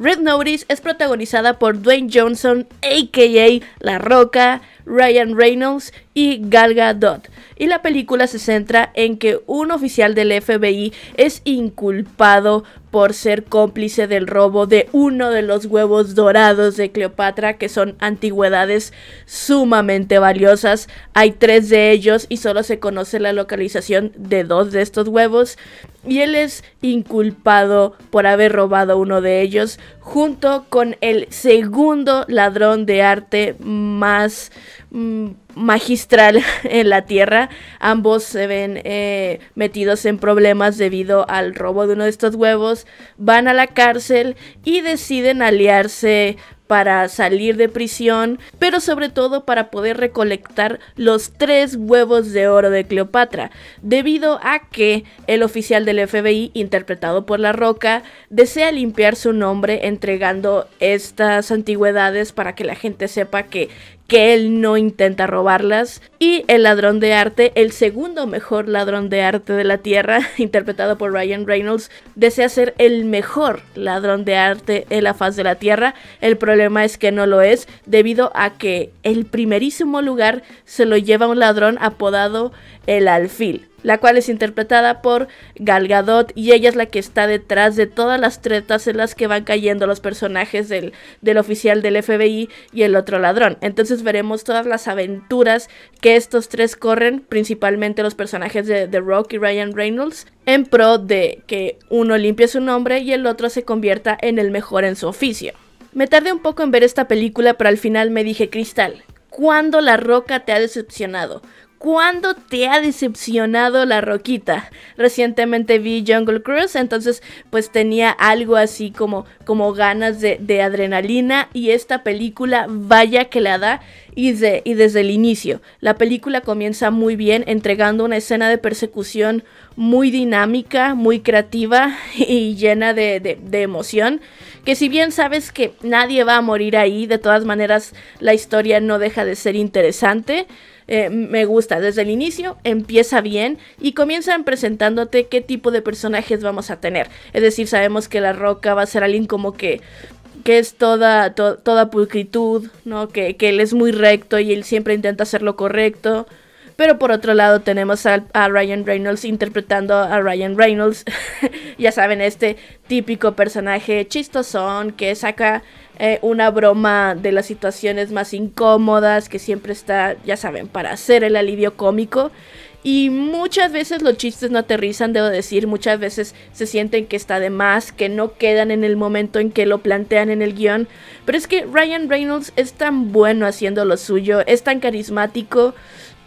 Red Notice es protagonizada por Dwayne Johnson, a.k.a. La Roca, Ryan Reynolds y Gal Gadot. Y la película se centra en que un oficial del FBI es inculpado por ser cómplice del robo de uno de los huevos dorados de Cleopatra, que son antigüedades sumamente valiosas. Hay tres de ellos y solo se conoce la localización de dos de estos huevos. Y él es inculpado por haber robado uno de ellos, junto con el segundo ladrón de arte más... Mm, magistral en la Tierra. Ambos se ven eh, metidos en problemas debido al robo de uno de estos huevos, van a la cárcel y deciden aliarse para salir de prisión, pero sobre todo para poder recolectar los tres huevos de oro de Cleopatra, debido a que el oficial del FBI, interpretado por La Roca, desea limpiar su nombre entregando estas antigüedades para que la gente sepa que que él no intenta robarlas. Y el ladrón de arte, el segundo mejor ladrón de arte de la Tierra, interpretado por Ryan Reynolds, desea ser el mejor ladrón de arte en la faz de la Tierra. El problema es que no lo es, debido a que el primerísimo lugar se lo lleva un ladrón apodado el alfil la cual es interpretada por Gal Gadot y ella es la que está detrás de todas las tretas en las que van cayendo los personajes del, del oficial del FBI y el otro ladrón. Entonces veremos todas las aventuras que estos tres corren, principalmente los personajes de The Rock y Ryan Reynolds, en pro de que uno limpie su nombre y el otro se convierta en el mejor en su oficio. Me tardé un poco en ver esta película, pero al final me dije, Cristal, ¿cuándo La Roca te ha decepcionado? ¿Cuándo te ha decepcionado la roquita? Recientemente vi Jungle Cruise, entonces pues tenía algo así como, como ganas de, adrenalina y esta película vaya que la da y, y desde el inicio. La película comienza muy bien entregando una escena de persecución muy dinámica, muy creativa y llena de emoción que si bien sabes que nadie va a morir ahí, de todas maneras la historia no deja de ser interesante. Eh, me gusta. Desde el inicio empieza bien y comienzan presentándote qué tipo de personajes vamos a tener. Es decir, sabemos que la roca va a ser alguien como que que es toda, toda pulcritud, ¿no? Que, que, él es muy recto y él siempre intenta hacer lo correcto. Pero por otro lado tenemos a, Ryan Reynolds interpretando a Ryan Reynolds. ya saben, este típico personaje chistosón que saca eh, una broma de las situaciones más incómodas, que siempre está, ya saben, para hacer el alivio cómico. Y muchas veces los chistes no aterrizan, debo decir, muchas veces se sienten que está de más, que no quedan en el momento en que lo plantean en el guión. Pero es que Ryan Reynolds es tan bueno haciendo lo suyo, es tan carismático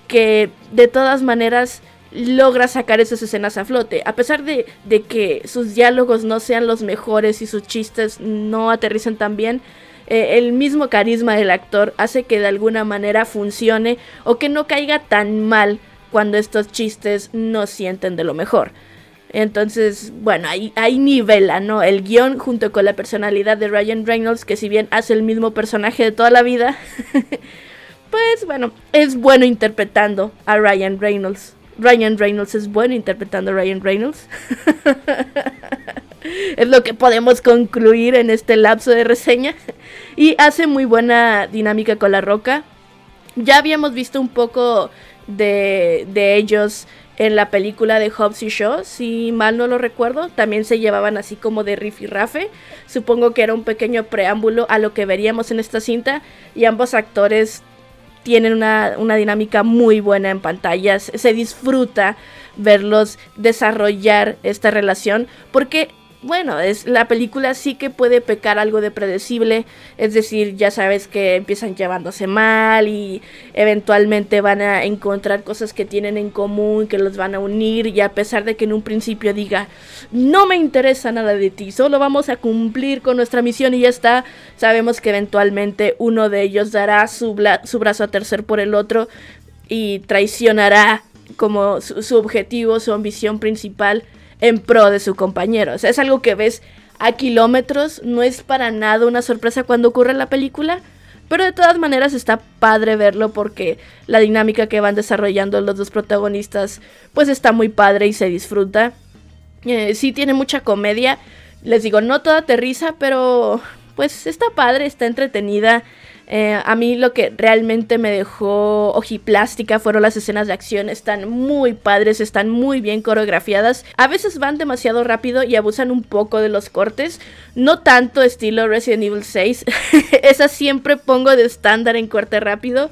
que de todas maneras logra sacar esas escenas a flote. A pesar de, que sus diálogos no sean los mejores y sus chistes no aterricen tan bien, eh, el mismo carisma del actor hace que de alguna manera funcione o que no caiga tan mal cuando estos chistes no sienten de lo mejor. Entonces, bueno, ahí, ahí nivela, ¿no? El guión junto con la personalidad de Ryan Reynolds, que si bien hace el mismo personaje de toda la vida, pues bueno, es bueno interpretando a Ryan Reynolds. Ryan Reynolds es bueno interpretando a Ryan Reynolds. es lo que podemos concluir en este lapso de reseña. Y hace muy buena dinámica con la roca. Ya habíamos visto un poco de, ellos en la película de Hobbs y Shaw, si mal no lo recuerdo, también se llevaban así como de riff y rafe. Supongo que era un pequeño preámbulo a lo que veríamos en esta cinta y ambos actores tienen una, dinámica muy buena en pantallas Se disfruta verlos desarrollar esta relación porque bueno, es la película sí que puede pecar algo de predecible, es decir, ya sabes que empiezan llevándose mal y eventualmente van a encontrar cosas que tienen en común, que los van a unir y a pesar de que en un principio diga, no me interesa nada de ti, solo vamos a cumplir con nuestra misión y ya está, sabemos que eventualmente uno de ellos dará su, brazo a tercer por el otro y traicionará como su, su objetivo, su ambición principal en pro de su compañero. O sea, es algo que ves a kilómetros, no es para nada una sorpresa cuando ocurre la película, pero de todas maneras está padre verlo porque la dinámica que van desarrollando los dos protagonistas pues está muy padre y se disfruta. Eh, sí tiene mucha comedia, les digo, no toda aterriza, pero pues está padre, está entretenida. Eh, a mí lo que realmente me dejó ojiplástica fueron las escenas de acción. Están muy padres, están muy bien coreografiadas. A veces van demasiado rápido y abusan un poco de los cortes. No tanto estilo Resident Evil 6. Esa siempre pongo de estándar en corte rápido.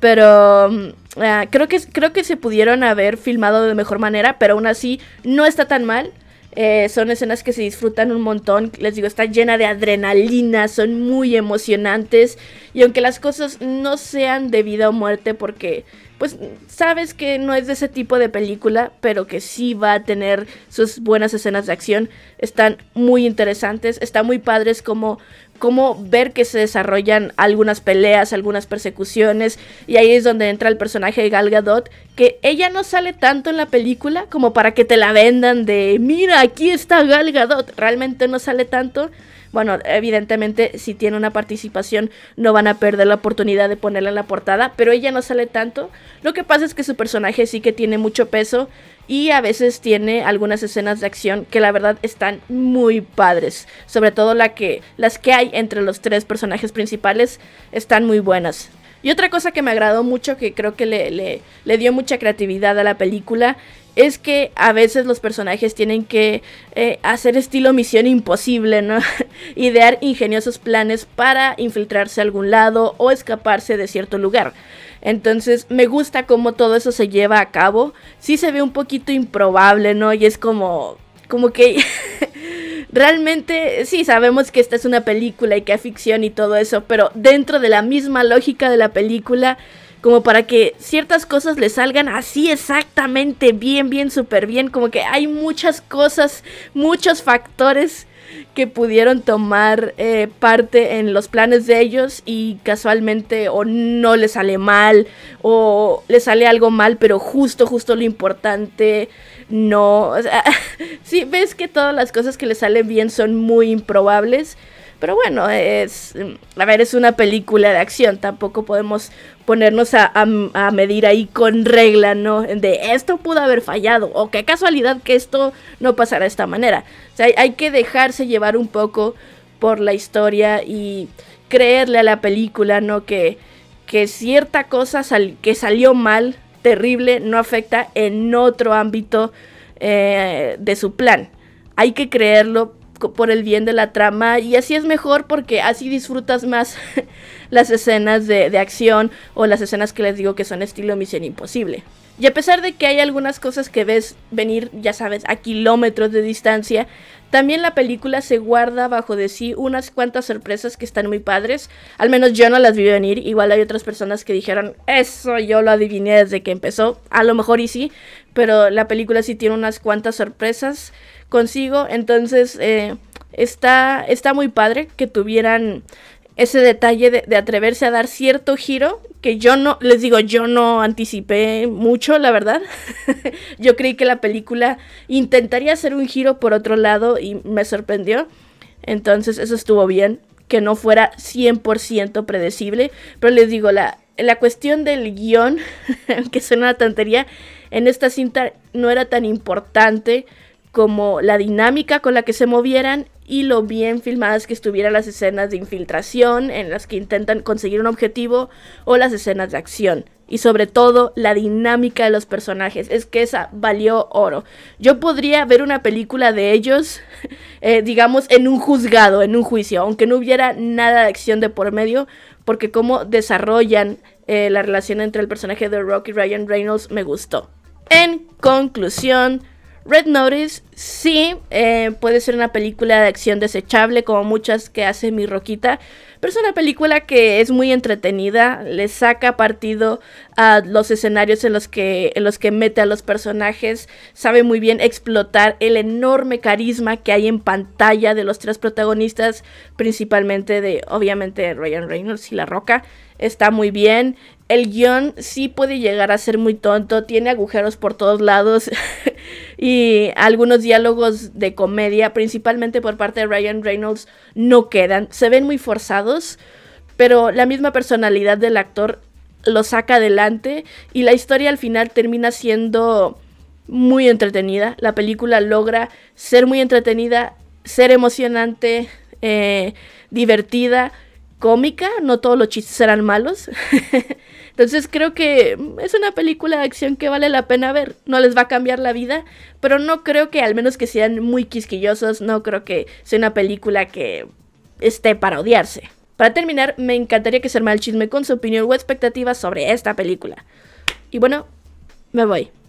Pero mm, ah, creo, que, creo que se pudieron haber filmado de mejor manera. Pero aún así no está tan mal. Eh, son escenas que se disfrutan un montón, les digo, está llena de adrenalina, son muy emocionantes y aunque las cosas no sean de vida o muerte porque pues sabes que no es de ese tipo de película, pero que sí va a tener sus buenas escenas de acción. Están muy interesantes, están muy padres como como ver que se desarrollan algunas peleas, algunas persecuciones, y ahí es donde entra el personaje de Gal Gadot, que ella no sale tanto en la película como para que te la vendan de, mira, aquí está Gal Gadot, realmente no sale tanto, bueno, evidentemente si tiene una participación no van a perder la oportunidad de ponerla en la portada, pero ella no sale tanto. Lo que pasa es que su personaje sí que tiene mucho peso y a veces tiene algunas escenas de acción que la verdad están muy padres, sobre todo las que hay entre los tres personajes principales están muy buenas. Y otra cosa que me agradó mucho, que creo que le, le, dio mucha creatividad a la película, es que a veces los personajes tienen que eh, hacer estilo misión imposible, ¿no? Idear ingeniosos planes para infiltrarse a algún lado o escaparse de cierto lugar. Entonces me gusta cómo todo eso se lleva a cabo. Sí se ve un poquito improbable, ¿no? Y es como, como que realmente sí sabemos que esta es una película y que es ficción y todo eso, pero dentro de la misma lógica de la película, como para que ciertas cosas le salgan así exactamente bien, bien, súper bien, como que hay muchas cosas, muchos factores que pudieron tomar eh, parte en los planes de ellos y casualmente o no les sale mal o le sale algo mal, pero justo, justo lo importante no, o sea, sí ves que todas las cosas que le salen bien son muy improbables, pero bueno, es, mm, a ver, es una película de acción, tampoco podemos ponernos a, medir ahí con regla, ¿no? De esto pudo haber fallado, o qué casualidad que esto no pasara de esta manera. O sea, hay, que dejarse llevar un poco por la historia y creerle a la película, ¿no? Que, que cierta cosa que salió mal terrible no afecta en otro ámbito eh, de su plan. Hay que creerlo por el bien de la trama y así es mejor porque así disfrutas más las escenas de acción o las escenas que les digo que son estilo Misión Imposible. Y a pesar de que hay algunas cosas que ves venir, ya sabes, a kilómetros de distancia, también la película se guarda bajo de sí unas cuantas sorpresas que están muy padres. Al menos yo no las vi venir. Igual hay otras personas que dijeron, eso yo lo adiviné desde que empezó. A lo mejor y sí, pero la película sí tiene unas cuantas sorpresas consigo. Entonces eh, está, está muy padre que tuvieran ese detalle de, de, atreverse a dar cierto giro que yo no, les digo, yo no anticipé mucho, la verdad. yo creí que la película intentaría hacer un giro por otro lado y me sorprendió. Entonces eso estuvo bien, que no fuera 100% predecible. Pero les digo, la, la cuestión del guión, que suena una tontería, en esta cinta no era tan importante como la dinámica con la que se movieran y lo bien filmadas que estuvieran las escenas de infiltración en las que intentan conseguir un objetivo o las escenas de acción. Y sobre todo la dinámica de los personajes. Es que esa valió oro. Yo podría ver una película de ellos, eh, digamos, en un juzgado, en un juicio, aunque no hubiera nada de acción de por medio, porque cómo desarrollan eh, la relación entre el personaje de y Ryan Reynolds me gustó. En conclusión, Red Notice sí eh, puede ser una película de acción desechable como muchas que hace mi Roquita, pero es una película que es muy entretenida, le saca partido a los escenarios en los que, en los que mete a los personajes, sabe muy bien explotar el enorme carisma que hay en pantalla de los tres protagonistas, principalmente de obviamente Ryan Reynolds y La Roca está muy bien. El guión sí puede llegar a ser muy tonto, tiene agujeros por todos lados y algunos diálogos de comedia, principalmente por parte de Ryan Reynolds, no quedan. Se ven muy forzados, pero la misma personalidad del actor lo saca adelante y la historia al final termina siendo muy entretenida. La película logra ser muy entretenida, ser emocionante, eh, divertida cómica, no todos los chistes serán malos. Entonces creo que es una película de acción que vale la pena ver. No les va a cambiar la vida, pero no creo que, al menos que sean muy quisquillosos, no creo que sea una película que esté para odiarse. Para terminar, me encantaría que se el chisme con su opinión o expectativas sobre esta película. Y bueno, me voy.